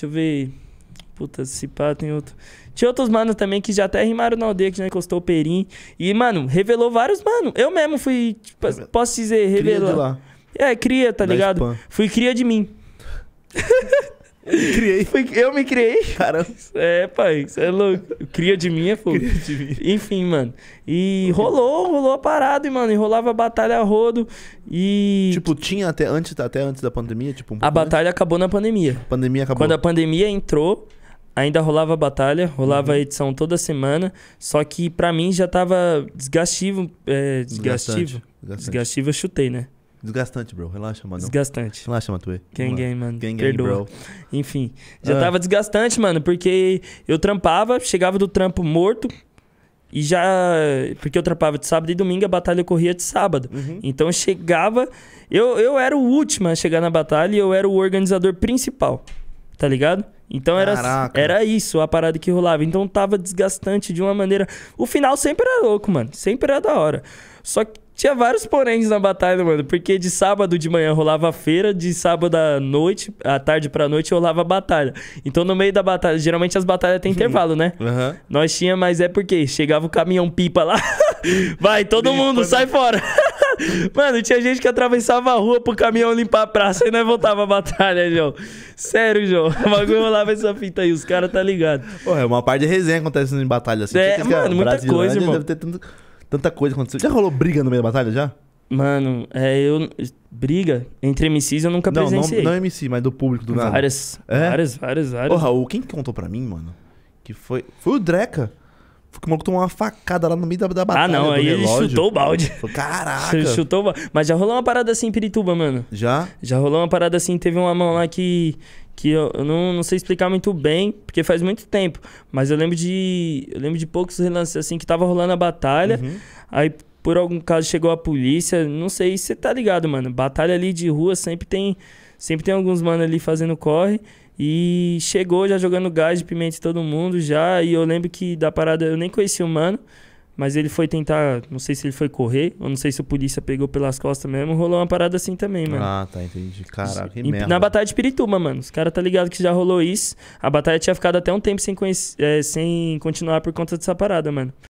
Deixa eu ver. Puta, se pá, tem outro. Tinha outros mano também que já até rimaram na aldeia, que já encostou o Perim. E, mano, revelou vários mano. Eu mesmo fui, tipo, posso dizer, revelou Cria de lá. É, cria, tá da ligado? Spam. Fui cria de mim. criei. Foi, eu me criei. Caramba. É, pai, você é louco. Cria de mim é fogo. Cria de mim. Enfim, mano. E rolou, rolou a parada, mano. Enrolava a batalha a rodo. E. Tipo, tinha até antes, até antes da pandemia? Tipo, um a batalha antes? acabou na pandemia. A pandemia acabou. Quando a pandemia entrou, ainda rolava a batalha, rolava uhum. a edição toda semana, só que para mim já tava desgastivo, é, desgastivo, desgastivo, desgastivo eu chutei, né? Desgastante, bro. Relaxa, mano. Desgastante. Relaxa, Matue. Gang gang, mano. Gang gang, bro. Enfim, já ah. tava desgastante, mano, porque eu trampava, chegava do trampo morto. E já. Porque eu trampava de sábado e domingo, a batalha corria de sábado. Uhum. Então eu chegava. Eu, eu era o último a chegar na batalha e eu era o organizador principal. Tá ligado? Então era, era isso a parada que rolava. Então tava desgastante de uma maneira. O final sempre era louco, mano. Sempre era da hora. Só que tinha vários poréns na batalha, mano. Porque de sábado de manhã rolava a feira, de sábado à noite, à tarde pra noite, rolava a batalha. Então no meio da batalha, geralmente as batalhas têm uhum. intervalo, né? Uhum. Nós tinha, mas é porque chegava o caminhão pipa lá. Vai, todo mundo, né? sai fora. Mano, tinha gente que atravessava a rua pro caminhão limpar a praça e nós voltava a batalha, João. Sério, João. O bagulho rolava essa fita aí, os caras tá ligado. Porra, é uma parte de resenha acontecendo em batalha assim. É, é mano, muita coisa, mano. Deve ter tanto... Tanta coisa aconteceu. Já rolou briga no meio da batalha já? Mano, é, eu. Briga entre MCs eu nunca presenciei. Não, não MC, mas do público do nada. Várias. É? Várias, várias, várias. Ô, Raul, quem contou pra mim, mano? Que foi. Foi o Dreca. Porque o maluco tomou uma facada lá no meio da, da ah, batalha. Ah, não, aí relógio. ele chutou o balde. Caraca. Ele chutou o balde. Mas já rolou uma parada assim em Pirituba, mano. Já? Já rolou uma parada assim, teve uma mão lá que. Que eu, eu não, não sei explicar muito bem, porque faz muito tempo. Mas eu lembro de. Eu lembro de poucos relances assim que tava rolando a batalha. Uhum. Aí, por algum caso, chegou a polícia. Não sei se você tá ligado, mano. Batalha ali de rua sempre tem. Sempre tem alguns mano ali fazendo corre. E chegou já jogando gás de pimenta em todo mundo já. E eu lembro que da parada eu nem conhecia o mano. Mas ele foi tentar, não sei se ele foi correr, ou não sei se a polícia pegou pelas costas mesmo, rolou uma parada assim também, mano. Ah, tá, entendi. Caraca, que merda. Na batalha de Pirituba, mano. Os caras tá ligado que já rolou isso. A batalha tinha ficado até um tempo sem, conhecer, eh, é, sem continuar por conta dessa parada, mano.